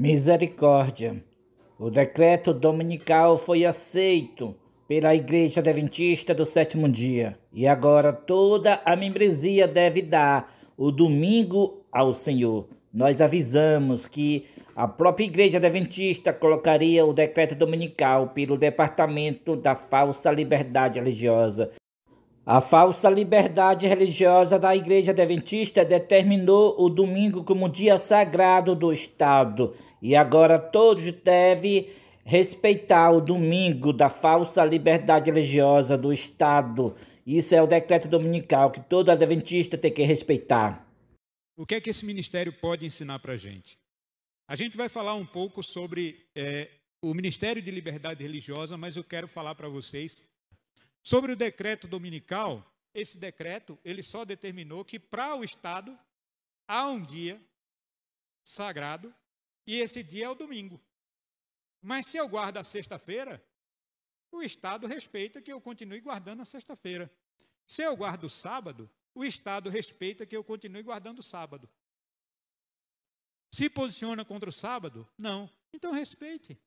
Misericórdia. O decreto dominical foi aceito pela Igreja Adventista do sétimo dia e agora toda a membresia deve dar o domingo ao Senhor. Nós avisamos que a própria Igreja Adventista colocaria o decreto dominical pelo Departamento da Falsa Liberdade Religiosa. A falsa liberdade religiosa da Igreja Adventista determinou o domingo como dia sagrado do Estado e agora todos devem respeitar o domingo da falsa liberdade religiosa do Estado. Isso é o decreto dominical que todo adventista tem que respeitar. O que é que esse ministério pode ensinar para a gente? A gente vai falar um pouco sobre é, o Ministério de Liberdade Religiosa, mas eu quero falar para vocês sobre o decreto dominical. Esse decreto ele só determinou que para o Estado há um dia sagrado e esse dia é o domingo. Mas se eu guardo a sexta-feira, o Estado respeita que eu continue guardando a sexta-feira. Se eu guardo o sábado, o Estado respeita que eu continue guardando o sábado. Se posiciona contra o sábado? Não. Então respeite.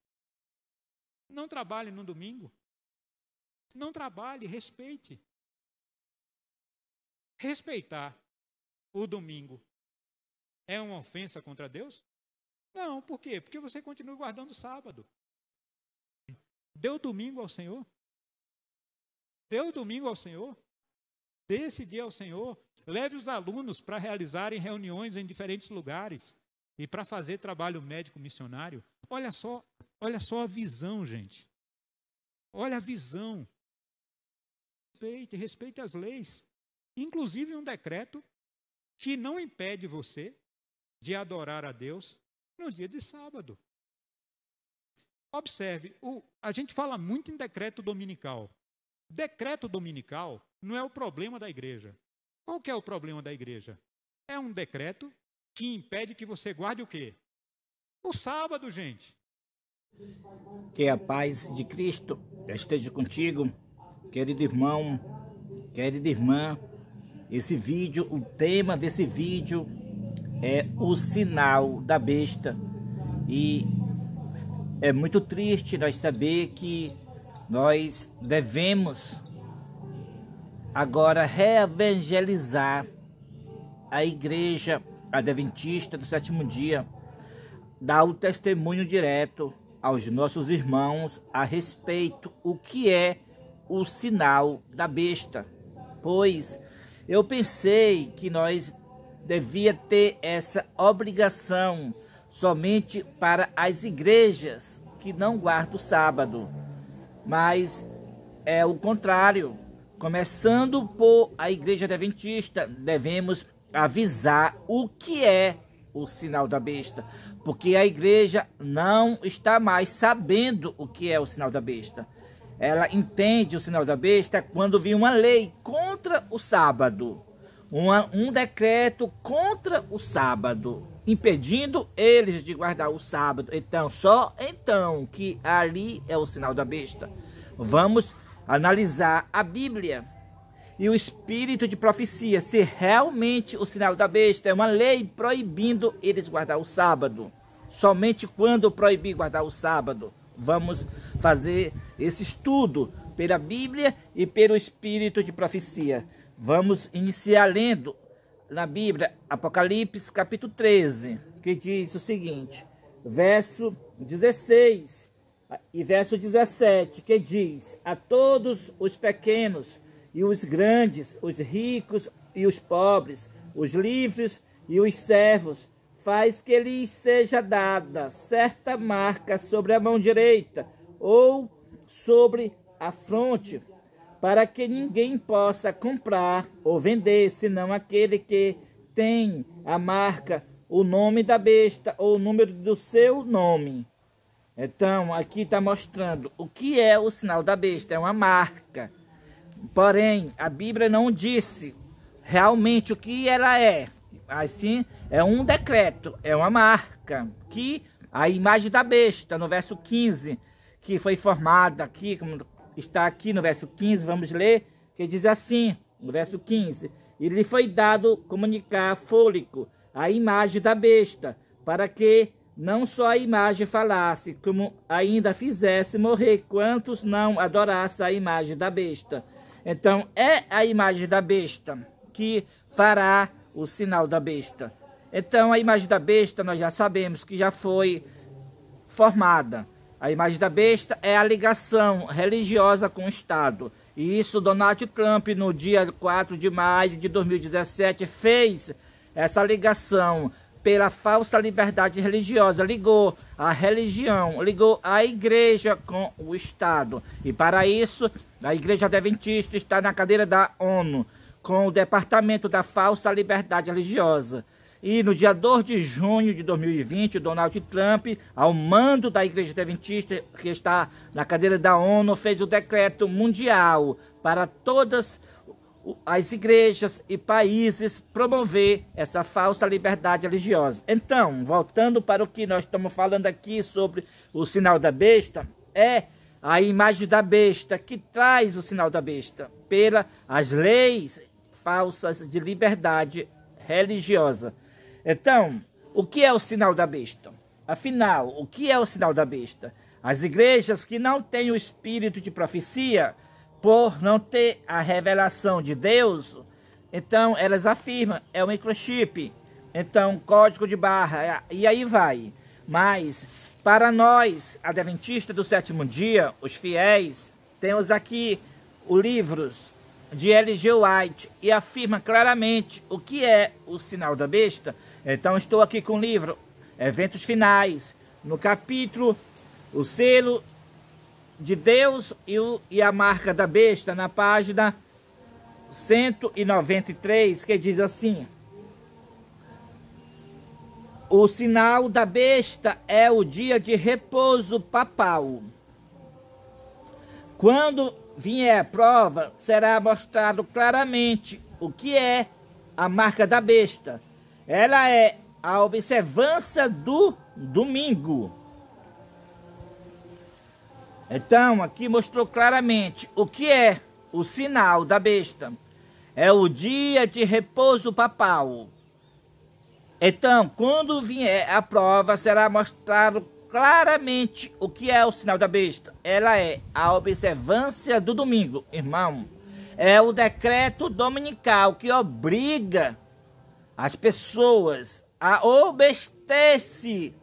Não trabalhe no domingo. Não trabalhe, respeite. Respeitar o domingo é uma ofensa contra Deus? Não, por quê? Porque você continua guardando o sábado. Deu domingo ao Senhor? Deu domingo ao Senhor? Dê esse dia ao Senhor. Leve os alunos para realizarem reuniões em diferentes lugares e para fazer trabalho médico missionário. Olha só, olha só a visão, gente. Olha a visão. Respeite, respeite as leis. Inclusive um decreto que não impede você de adorar a Deus no é dia de sábado. Observe, o, a gente fala muito em decreto dominical. Decreto dominical não é o problema da igreja. Qual é o problema da igreja? É um decreto que impede que você guarde o quê? O sábado, gente. Que a paz de Cristo esteja contigo, querido irmão, querida irmã. Esse vídeo, o tema desse vídeo é o sinal da besta. E é muito triste nós saber que nós devemos agora reevangelizar a igreja adventista do sétimo dia, dar o testemunho direto aos nossos irmãos a respeito o que é o sinal da besta. Pois eu pensei que nós devia ter essa obrigação somente para as igrejas que não guardam o sábado. Mas é o contrário. Começando por a igreja adventista, devemos avisar o que é o sinal da besta, porque a igreja não está mais sabendo o que é o sinal da besta. Ela entende o sinal da besta quando vem uma lei contra o sábado uma, um decreto contra o sábado, impedindo eles de guardar o sábado. Então, só então que ali é o sinal da besta. Vamos analisar a Bíblia e o espírito de profecia, se realmente o sinal da besta é uma lei proibindo eles guardar o sábado. Somente quando proibir guardar o sábado. Vamos fazer esse estudo pela Bíblia e pelo espírito de profecia. Vamos iniciar lendo na Bíblia, Apocalipse capítulo 13, que diz o seguinte, verso 16 ah, e verso 17, que diz: A todos os pequenos e os grandes, os ricos e os pobres, os livres e os servos, faz que lhes seja dada certa marca sobre a mão direita ou sobre a fronte para que ninguém possa comprar ou vender, senão aquele que tem a marca, o nome da besta ou o número do seu nome. Então, aqui está mostrando o que é o sinal da besta, é uma marca. Porém, a Bíblia não disse realmente o que ela é. Assim, é um decreto, é uma marca que a imagem da besta, no verso 15, que foi formada aqui, como está aqui no verso 15, vamos ler, que diz assim, no verso 15, e lhe foi dado comunicar fôlego a imagem da besta, para que não só a imagem falasse, como ainda fizesse morrer quantos não adorassem a imagem da besta. Então é a imagem da besta que fará o sinal da besta. Então a imagem da besta nós já sabemos que já foi formada. A imagem da besta é a ligação religiosa com o Estado. E isso Donald Trump, no dia 4 de maio de 2017, fez essa ligação pela falsa liberdade religiosa, ligou a religião, ligou a igreja com o Estado. E para isso, a Igreja Adventista está na cadeira da ONU, com o Departamento da Falsa Liberdade Religiosa. E no dia 2 de junho de 2020, Donald Trump, ao mando da Igreja Adventista, que está na cadeira da ONU, fez o decreto mundial para todas as igrejas e países promover essa falsa liberdade religiosa. Então, voltando para o que nós estamos falando aqui sobre o sinal da besta, é a imagem da besta que traz o sinal da besta pelas as leis falsas de liberdade religiosa. Então, o que é o sinal da besta? Afinal, o que é o sinal da besta? As igrejas que não têm o espírito de profecia, por não ter a revelação de Deus, então elas afirmam, é o microchip, então código de barra, e aí vai. Mas, para nós, adventistas do sétimo dia, os fiéis, temos aqui os livros de L.G. White e afirma claramente o que é o sinal da besta, então estou aqui com o livro Eventos Finais, no capítulo O Selo de Deus e, o, e a Marca da Besta, na página 193, que diz assim: O sinal da besta é o dia de repouso papal. Quando vier a prova, será mostrado claramente o que é a marca da besta ela é a observância do domingo. Então, aqui mostrou claramente o que é o sinal da besta. É o dia de repouso papal. Então, quando vier a prova, será mostrado claramente o que é o sinal da besta. Ela é a observância do domingo, irmão. É o decreto dominical que obriga as pessoas a obstece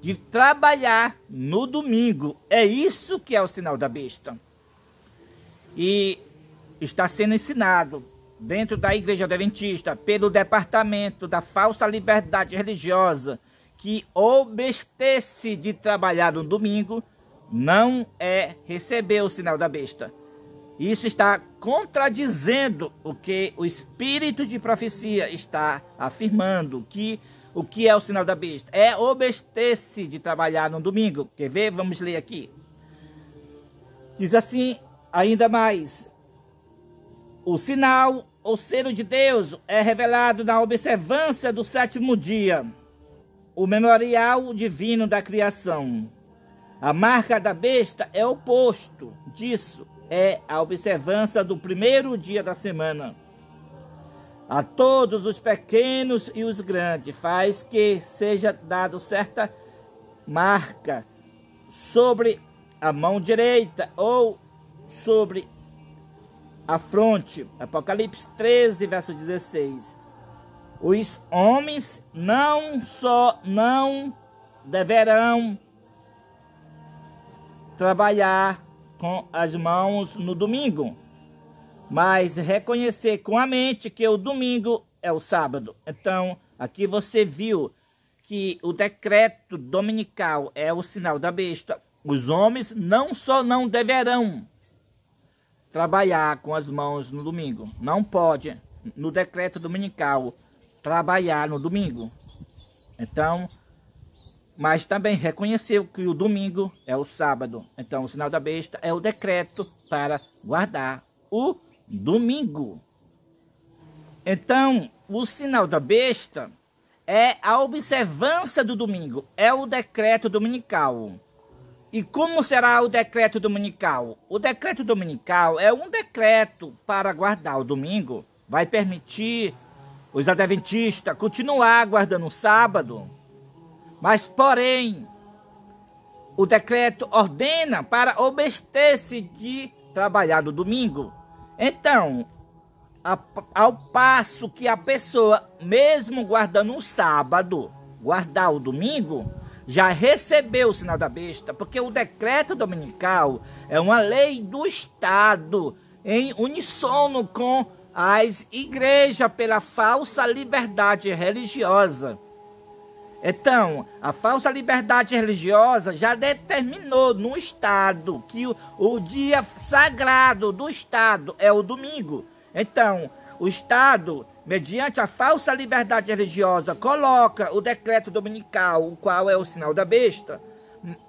de trabalhar no domingo. É isso que é o sinal da besta. E está sendo ensinado dentro da Igreja Adventista pelo Departamento da Falsa Liberdade Religiosa que obstece de trabalhar no domingo não é receber o sinal da besta isso está contradizendo o que o espírito de profecia está afirmando, que o que é o sinal da besta? É obster-se de trabalhar no domingo. Quer ver? Vamos ler aqui. Diz assim, ainda mais, o sinal ou selo de Deus é revelado na observância do sétimo dia, o memorial divino da criação. A marca da besta é oposto disso, é a observância do primeiro dia da semana. A todos os pequenos e os grandes, faz que seja dado certa marca sobre a mão direita ou sobre a fronte. Apocalipse 13, verso 16. Os homens não só não deverão trabalhar com as mãos no domingo, mas reconhecer com a mente que o domingo é o sábado. Então, aqui você viu que o decreto dominical é o sinal da besta. Os homens não só não deverão trabalhar com as mãos no domingo, não pode, no decreto dominical, trabalhar no domingo. Então, mas também reconheceu que o domingo é o sábado. Então, o sinal da besta é o decreto para guardar o domingo. Então, o sinal da besta é a observância do domingo, é o decreto dominical. E como será o decreto dominical? O decreto dominical é um decreto para guardar o domingo, vai permitir os adventistas continuar guardando o sábado, mas, porém, o decreto ordena para obster-se de trabalhar no domingo. Então, a, ao passo que a pessoa, mesmo guardando um sábado, guardar o domingo, já recebeu o sinal da besta, porque o decreto dominical é uma lei do Estado em uníssono com as igrejas pela falsa liberdade religiosa. Então, a falsa liberdade religiosa já determinou no Estado que o, o, dia sagrado do Estado é o domingo. Então, o Estado, mediante a falsa liberdade religiosa, coloca o decreto dominical, o qual é o sinal da besta.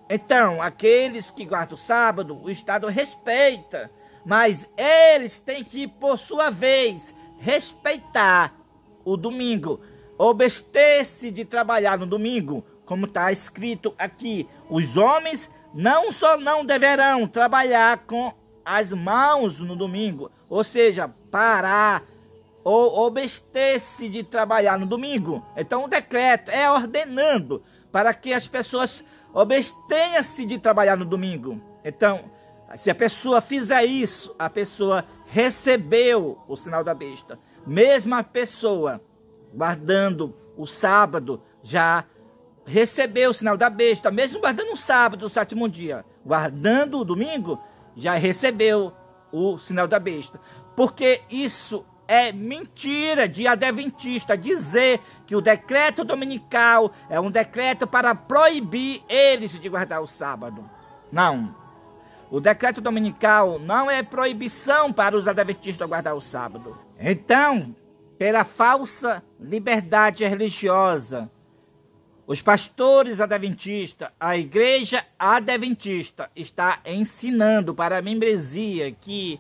Então, aqueles que guardam o sábado, o Estado respeita, mas eles têm que, por sua vez, respeitar o domingo. Obstece de trabalhar no domingo, como está escrito aqui. Os homens não só não deverão trabalhar com as mãos no domingo, ou seja, parar ou obstece de trabalhar no domingo. Então o decreto é ordenando para que as pessoas obstenham-se de trabalhar no domingo. Então, se a pessoa fizer isso, a pessoa recebeu o sinal da besta. Mesma pessoa guardando o sábado, já recebeu o sinal da besta, mesmo guardando o sábado, o sétimo dia, guardando o domingo, já recebeu o sinal da besta. Porque isso é mentira de adventista dizer que o decreto dominical é um decreto para proibir eles de guardar o sábado. Não. O decreto dominical não é proibição para os adventistas guardar o sábado. Então, pela falsa liberdade religiosa. Os pastores adventistas, a igreja adventista está ensinando para a membresia que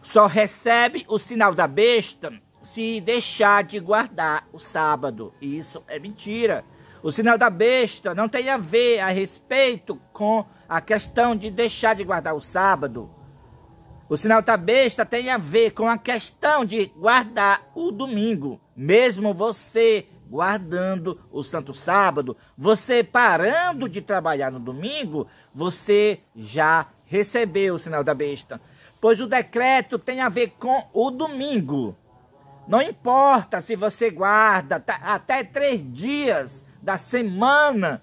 só recebe o sinal da besta se deixar de guardar o sábado. Isso é mentira. O sinal da besta não tem a ver a respeito com a questão de deixar de guardar o sábado. O sinal da tá besta tem a ver com a questão de guardar o domingo. Mesmo você guardando o santo sábado, você parando de trabalhar no domingo, você já recebeu o sinal da besta. Pois o decreto tem a ver com o domingo. Não importa se você guarda até três dias da semana.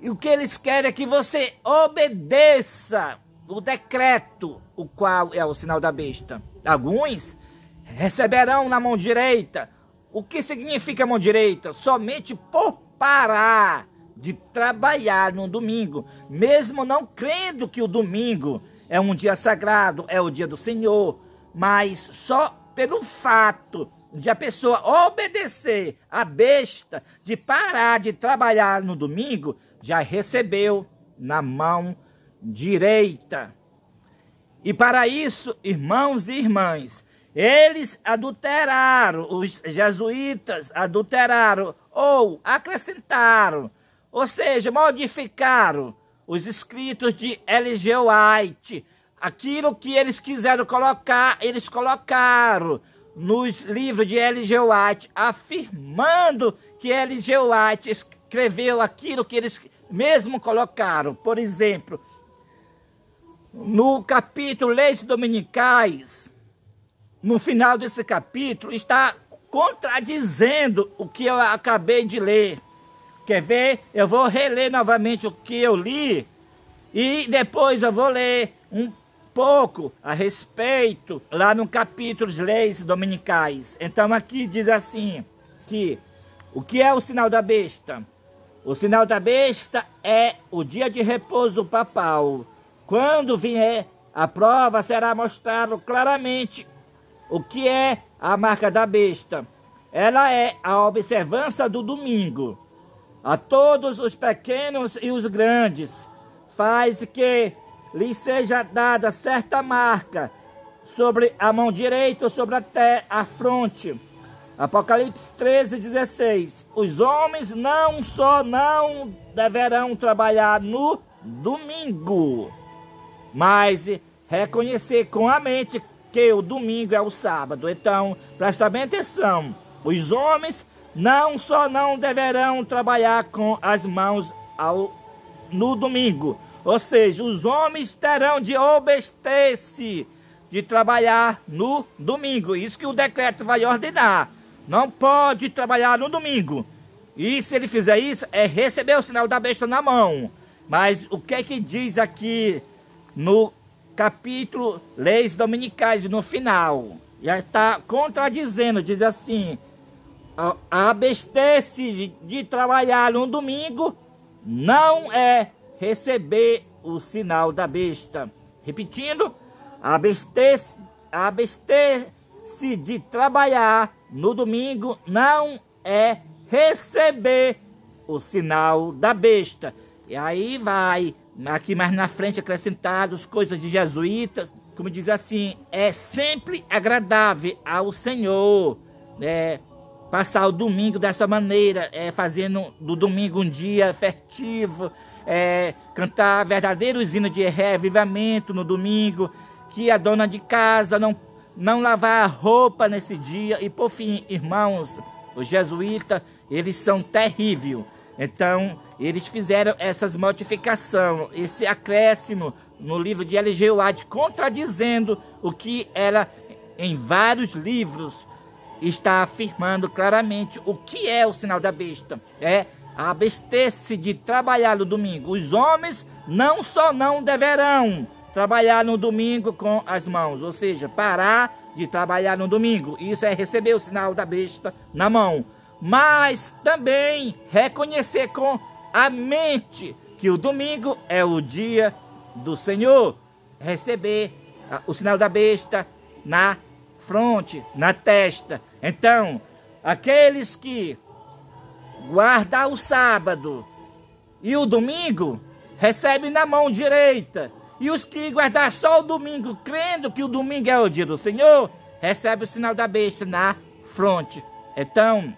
E o que eles querem é que você obedeça o decreto, o qual é o sinal da besta. Alguns receberão na mão direita. O que significa mão direita? Somente por parar de trabalhar no domingo, mesmo não crendo que o domingo é um dia sagrado, é o dia do Senhor, mas só pelo fato de a pessoa obedecer à besta de parar de trabalhar no domingo, já recebeu na mão direita. E para isso, irmãos e irmãs, eles adulteraram, os jesuítas adulteraram ou acrescentaram, ou seja, modificaram os escritos de L.G. White. Aquilo que eles quiseram colocar, eles colocaram nos livros de L.G. White, afirmando que L.G. White escreveu aquilo que eles mesmo colocaram. Por exemplo, no capítulo Leis Dominicais, no final desse capítulo, está contradizendo o que eu acabei de ler. Quer ver? Eu vou reler novamente o que eu li e depois eu vou ler um pouco a respeito lá no capítulo de leis dominicais. Então aqui diz assim que o que é o sinal da besta? O sinal da besta é o dia de repouso papal, quando vier a prova, será mostrado claramente o que é a marca da besta. Ela é a observança do domingo. A todos os pequenos e os grandes, faz que lhes seja dada certa marca sobre a mão direita ou sobre até a fronte. Apocalipse 13, 16. Os homens não só não deverão trabalhar no domingo, mas reconhecer com a mente que o domingo é o sábado. Então, presta bem atenção: os homens não só não deverão trabalhar com as mãos ao, no domingo, ou seja, os homens terão de obster-se de trabalhar no domingo. Isso que o decreto vai ordenar. Não pode trabalhar no domingo. E se ele fizer isso, é receber o sinal da besta na mão. Mas o que é que diz aqui no capítulo Leis Dominicais, no final. Já está contradizendo, diz assim: abster-se de, de trabalhar um domingo não é receber o sinal da besta. Repetindo, abster-se abster de trabalhar no domingo não é receber o sinal da besta. E aí vai aqui mais na frente acrescentados coisas de jesuítas, como diz assim, é sempre agradável ao Senhor, né? Passar o domingo dessa maneira, é, fazendo do domingo um dia festivo, é, cantar verdadeiros hinos de revivamento no domingo, que a dona de casa não, não lavar a roupa nesse dia. E por fim, irmãos, os jesuítas, eles são terríveis então, eles fizeram essas modificação, esse acréscimo no livro de L.G. White, contradizendo o que era em vários livros está afirmando claramente o que é o sinal da besta. É abster-se de trabalhar no domingo. Os homens não só não deverão trabalhar no domingo com as mãos, ou seja, parar de trabalhar no domingo. Isso é receber o sinal da besta na mão mas também reconhecer com a mente que o domingo é o dia do Senhor. Receber ah, o sinal da besta na fronte, na testa. Então, aqueles que guardam o sábado e o domingo recebem na mão direita. E os que guardar só o domingo, crendo que o domingo é o dia do Senhor, recebem o sinal da besta na fronte. Então,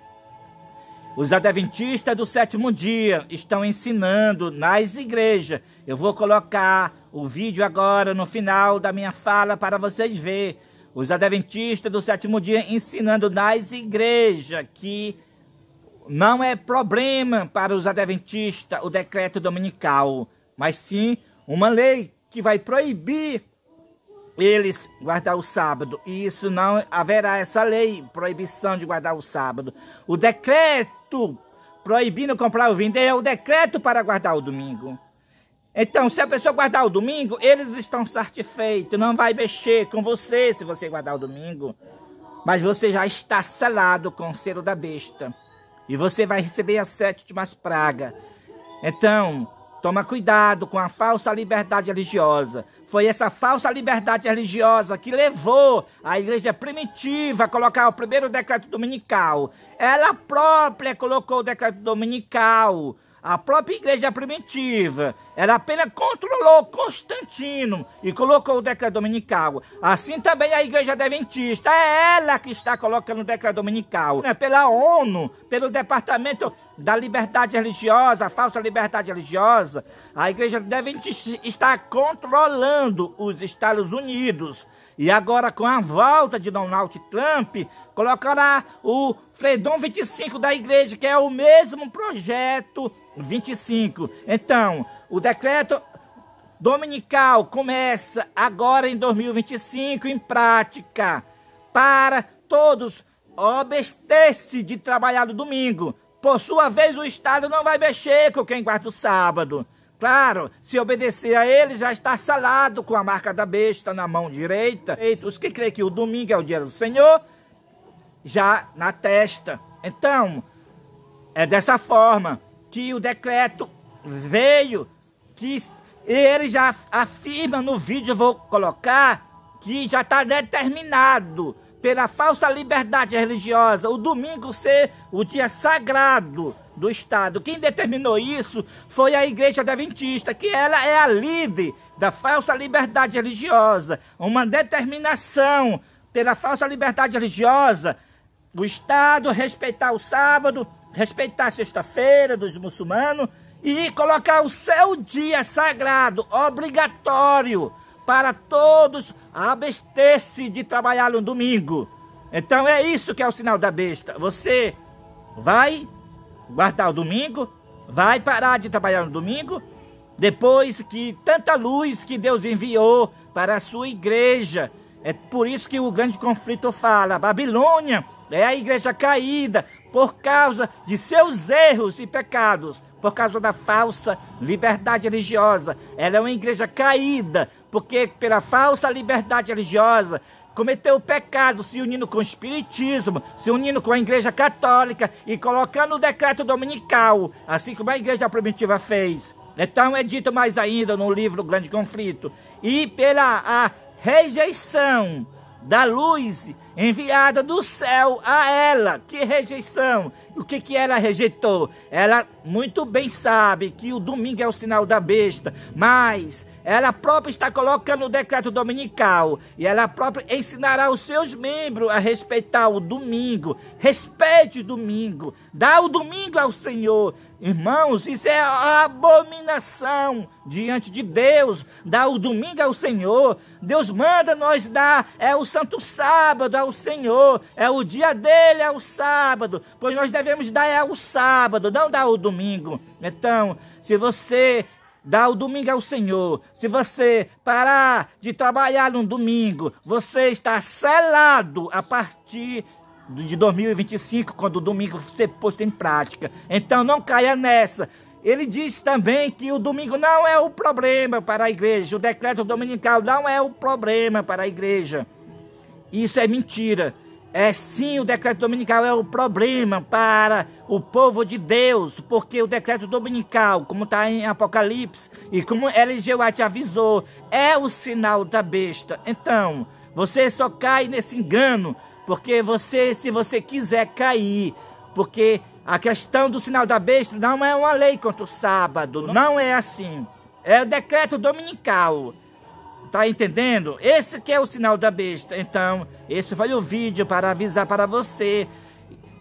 os adventistas do sétimo dia estão ensinando nas igrejas. Eu vou colocar o vídeo agora no final da minha fala para vocês verem. Os adventistas do sétimo dia ensinando nas igrejas que não é problema para os adventistas o decreto dominical, mas sim uma lei que vai proibir eles guardar o sábado. E isso não haverá essa lei, proibição de guardar o sábado. O decreto decreto proibindo comprar ou vender, é o decreto para guardar o domingo. Então, se a pessoa guardar o domingo, eles estão satisfeitos, não vai mexer com você se você guardar o domingo. Mas você já está selado com o selo da besta. E você vai receber a sétimas praga. Então, Toma cuidado com a falsa liberdade religiosa. Foi essa falsa liberdade religiosa que levou a igreja primitiva a colocar o primeiro decreto dominical. Ela própria colocou o decreto dominical. A própria igreja primitiva, ela apenas controlou Constantino e colocou o decreto dominical. Assim também a igreja adventista, é ela que está colocando o decreto dominical. Né? Pela ONU, pelo Departamento da Liberdade Religiosa, a falsa liberdade religiosa, a igreja adventista está controlando os Estados Unidos. E agora, com a volta de Donald Trump, colocará o Fredon 25 da igreja, que é o mesmo projeto 25. Então, o decreto dominical começa agora em 2025 em prática para todos obster-se de trabalhar no domingo. Por sua vez, o Estado não vai mexer com quem guarda o sábado. Claro, se obedecer a ele já está salado com a marca da besta na mão direita. Os que creem que o domingo é o dia do Senhor, já na testa. Então, é dessa forma que o decreto veio, que ele já afirma no vídeo, eu vou colocar, que já está determinado pela falsa liberdade religiosa, o domingo ser o dia sagrado do Estado. Quem determinou isso foi a Igreja Adventista, que ela é a líder da falsa liberdade religiosa. Uma determinação pela falsa liberdade religiosa, do Estado respeitar o sábado, respeitar a sexta-feira dos muçulmanos e colocar o seu dia sagrado, obrigatório, para todos abster-se de trabalhar no domingo. Então é isso que é o sinal da besta. Você vai guardar o domingo, vai parar de trabalhar no domingo, depois que tanta luz que Deus enviou para a sua igreja. É por isso que o grande conflito fala: Babilônia é a igreja caída, por causa de seus erros e pecados, por causa da falsa liberdade religiosa. Ela é uma igreja caída, porque pela falsa liberdade religiosa cometeu o pecado se unindo com o espiritismo, se unindo com a igreja católica e colocando o decreto dominical, assim como a igreja primitiva fez. Então é dito mais ainda no livro Grande Conflito. E pela a rejeição da luz enviada do céu a ela. Que rejeição! O que, que ela rejeitou? Ela muito bem sabe que o domingo é o sinal da besta, mas ela própria está colocando o decreto dominical e ela própria ensinará os seus membros a respeitar o domingo. Respeite o domingo. Dá o domingo ao Senhor. Irmãos, isso é abominação diante de Deus. Dá o domingo ao Senhor. Deus manda nós dar. É o santo sábado ao Senhor. É o dia dele, é o sábado. Pois nós devemos dar é o sábado, não dar o domingo. Então, se você Dá o domingo ao Senhor. Se você parar de trabalhar no domingo, você está selado a partir de 2025, quando o domingo ser posto em prática. Então não caia nessa. Ele diz também que o domingo não é o problema para a igreja. O decreto dominical não é o problema para a igreja. Isso é mentira. É sim, o decreto dominical é o problema para o povo de Deus, porque o decreto dominical, como está em Apocalipse e como Eliseuá te avisou, é o sinal da besta. Então, você só cai nesse engano, porque você, se você quiser cair, porque a questão do sinal da besta não é uma lei contra o sábado, não é assim. É o decreto dominical. Tá entendendo? Esse que é o sinal da besta. Então, esse foi o vídeo para avisar para você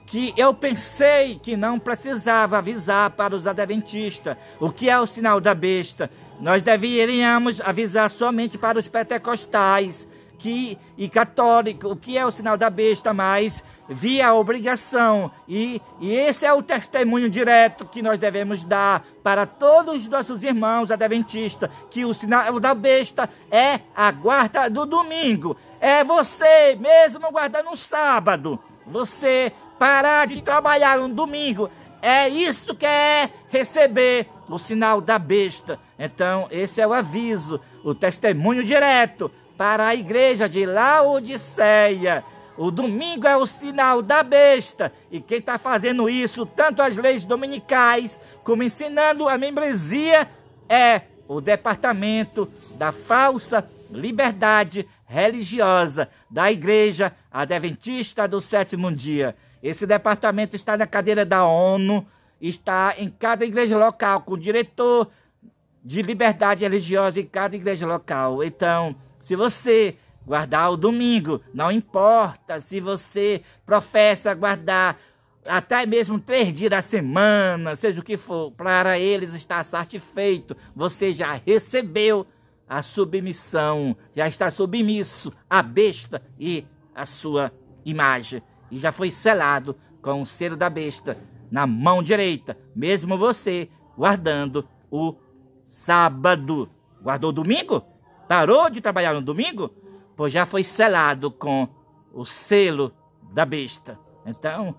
que eu pensei que não precisava avisar para os adventistas o que é o sinal da besta. Nós deveríamos avisar somente para os pentecostais que, e católicos o que é o sinal da besta, mas via obrigação. E, e esse é o testemunho direto que nós devemos dar para todos os nossos irmãos adventistas, que o sinal da besta é a guarda do domingo. É você, mesmo guardando o sábado, você parar de trabalhar no um domingo. É isso que é receber o sinal da besta. Então, esse é o aviso, o testemunho direto para a igreja de Laodiceia. O domingo é o sinal da besta. E quem está fazendo isso, tanto as leis dominicais como ensinando a membresia, é o departamento da falsa liberdade religiosa da Igreja Adventista do Sétimo Dia. Esse departamento está na cadeira da ONU, está em cada igreja local, com o diretor de liberdade religiosa em cada igreja local. Então, se você guardar o domingo. Não importa se você professa guardar até mesmo três dias da semana, seja o que for, para eles está satisfeito. Você já recebeu a submissão, já está submisso à besta e à sua imagem. E já foi selado com o selo da besta na mão direita, mesmo você guardando o sábado. Guardou domingo? Parou de trabalhar no domingo? pois já foi selado com o selo da besta. Então,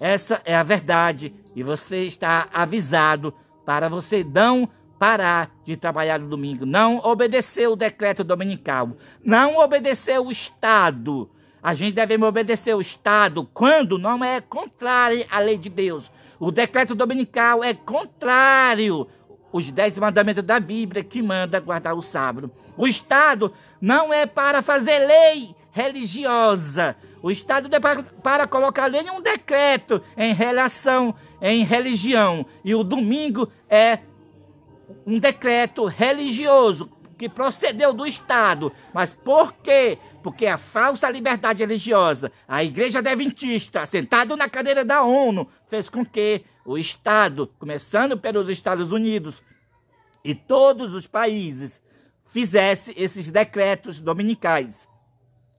essa é a verdade e você está avisado para você não parar de trabalhar no domingo, não obedecer o decreto dominical, não obedecer o Estado. A gente deve obedecer o Estado quando não é contrário à lei de Deus. O decreto dominical é contrário os dez mandamentos da Bíblia que manda guardar o sábado. O Estado não é para fazer lei religiosa. O Estado é para, para colocar lei em um decreto em relação, em religião. E o domingo é um decreto religioso que procedeu do Estado. Mas por quê? Porque é a falsa liberdade religiosa, a Igreja Adventista, sentado na cadeira da ONU, fez com que o Estado, começando pelos Estados Unidos e todos os países, fizesse esses decretos dominicais.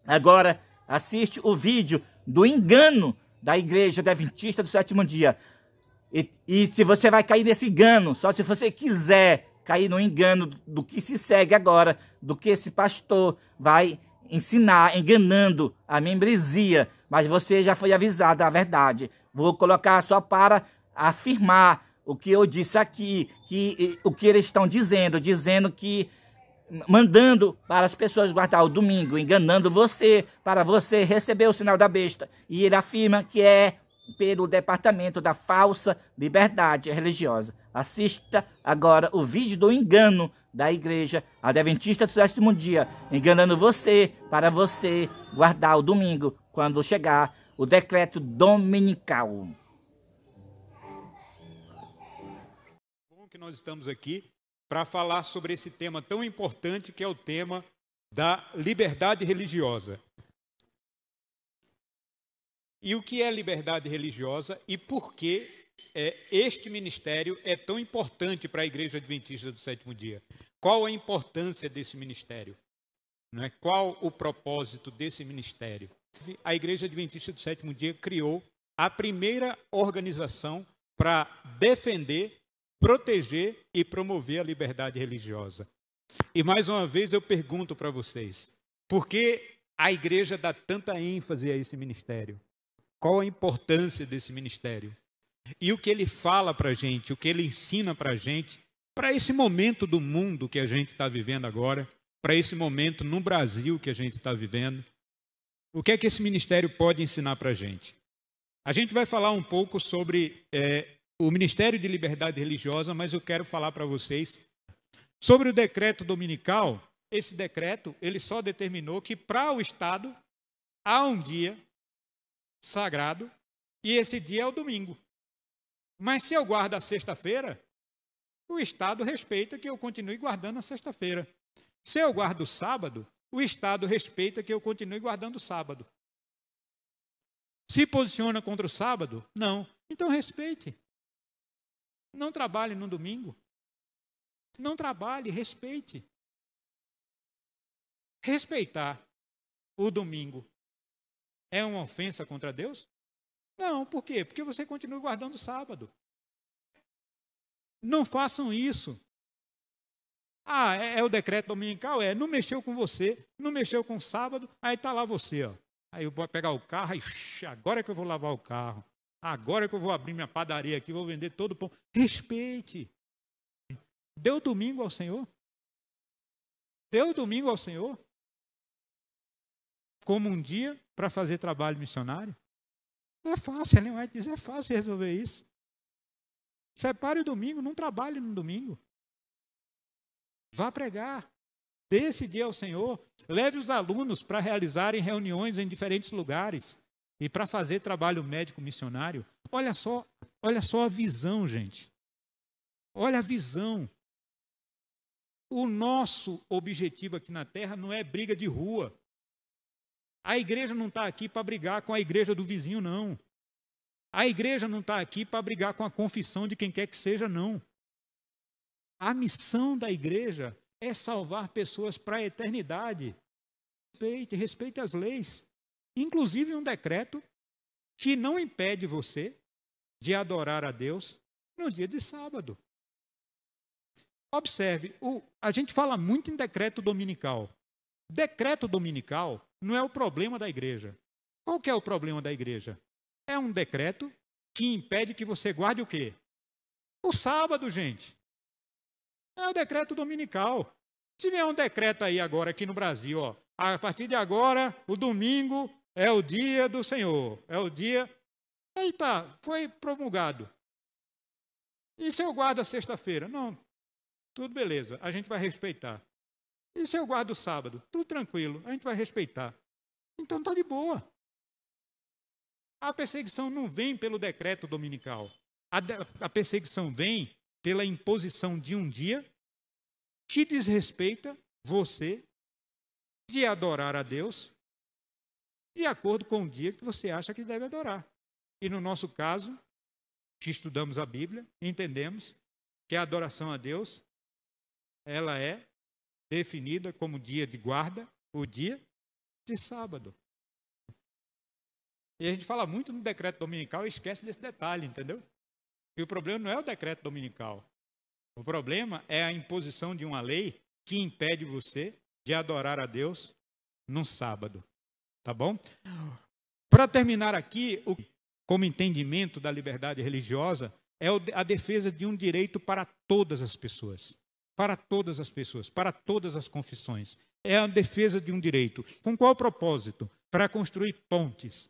Agora, assiste o vídeo do engano da Igreja Adventista do Sétimo Dia. E, e se você vai cair nesse engano, só se você quiser cair no engano do que se segue agora, do que esse pastor vai ensinar, enganando a membresia. Mas você já foi avisado a verdade. Vou colocar só para afirmar o que eu disse aqui, que o que eles estão dizendo, dizendo que mandando para as pessoas guardar o domingo, enganando você para você receber o sinal da besta. E ele afirma que é pelo departamento da falsa liberdade religiosa. Assista agora o vídeo do engano da Igreja Adventista do Sétimo Dia, enganando você para você guardar o domingo quando chegar o decreto dominical. Bom que nós estamos aqui para falar sobre esse tema tão importante que é o tema da liberdade religiosa. E o que é liberdade religiosa e por que é, este ministério é tão importante para a Igreja Adventista do Sétimo Dia? Qual a importância desse ministério? Não é? Qual o propósito desse ministério? A Igreja Adventista do Sétimo Dia criou a primeira organização para defender, proteger e promover a liberdade religiosa. E mais uma vez eu pergunto para vocês: por que a igreja dá tanta ênfase a esse ministério? Qual a importância desse ministério? E o que ele fala para a gente, o que ele ensina para a gente, para esse momento do mundo que a gente está vivendo agora, para esse momento no Brasil que a gente está vivendo, o que é que esse ministério pode ensinar para a gente? A gente vai falar um pouco sobre é, o Ministério de Liberdade Religiosa, mas eu quero falar para vocês sobre o decreto dominical. Esse decreto, ele só determinou que para o Estado há um dia sagrado e esse dia é o domingo. Mas se eu guardo a sexta-feira, o Estado respeita que eu continue guardando a sexta-feira. Se eu guardo o sábado, o Estado respeita que eu continue guardando o sábado. Se posiciona contra o sábado? Não. Então respeite. Não trabalhe no domingo. Não trabalhe, respeite. Respeitar o domingo é uma ofensa contra Deus? Não, por quê? Porque você continua guardando o sábado. Não façam isso. Ah, é, é o decreto dominical? É, não mexeu com você, não mexeu com o sábado, aí está lá você, ó. Aí eu vou pegar o carro, e agora é que eu vou lavar o carro. Agora é que eu vou abrir minha padaria aqui, vou vender todo o pão. Respeite. Deu domingo ao Senhor? Deu domingo ao Senhor? Como um dia para fazer trabalho missionário? é fácil, Ellen White diz, é fácil resolver isso. Separe o domingo, não trabalhe no domingo. Vá pregar. Desse dia ao Senhor, leve os alunos para realizarem reuniões em diferentes lugares e para fazer trabalho médico missionário. Olha só, olha só a visão, gente. Olha a visão. O nosso objetivo aqui na terra não é briga de rua, a igreja não está aqui para brigar com a igreja do vizinho, não. A igreja não está aqui para brigar com a confissão de quem quer que seja, não. A missão da igreja é salvar pessoas para a eternidade. Respeite, respeite as leis. Inclusive um decreto que não impede você de adorar a Deus no dia de sábado. Observe, o, a gente fala muito em decreto dominical. Decreto dominical não é o problema da igreja. Qual que é o problema da igreja? É um decreto que impede que você guarde o quê? O sábado, gente. É o decreto dominical. Se vier um decreto aí agora aqui no Brasil, ó, a partir de agora, o domingo é o dia do Senhor, é o dia. Eita, foi promulgado. E se eu guardo a sexta-feira? Não, tudo beleza, a gente vai respeitar. E se eu guardo o sábado? Tudo tranquilo, a gente vai respeitar. Então está de boa. A perseguição não vem pelo decreto dominical. A, a, perseguição vem pela imposição de um dia que desrespeita você de adorar a Deus de acordo com o dia que você acha que deve adorar. E no nosso caso, que estudamos a Bíblia, entendemos que a adoração a Deus ela é definida como dia de guarda, o dia de sábado. E a gente fala muito no decreto dominical e esquece desse detalhe, entendeu? E o problema não é o decreto dominical. O problema é a imposição de uma lei que impede você de adorar a Deus no sábado. Tá bom? Para terminar aqui, o, como entendimento da liberdade religiosa, é a defesa de um direito para todas as pessoas para todas as pessoas, para todas as confissões. É a defesa de um direito. Com qual propósito? Para construir pontes,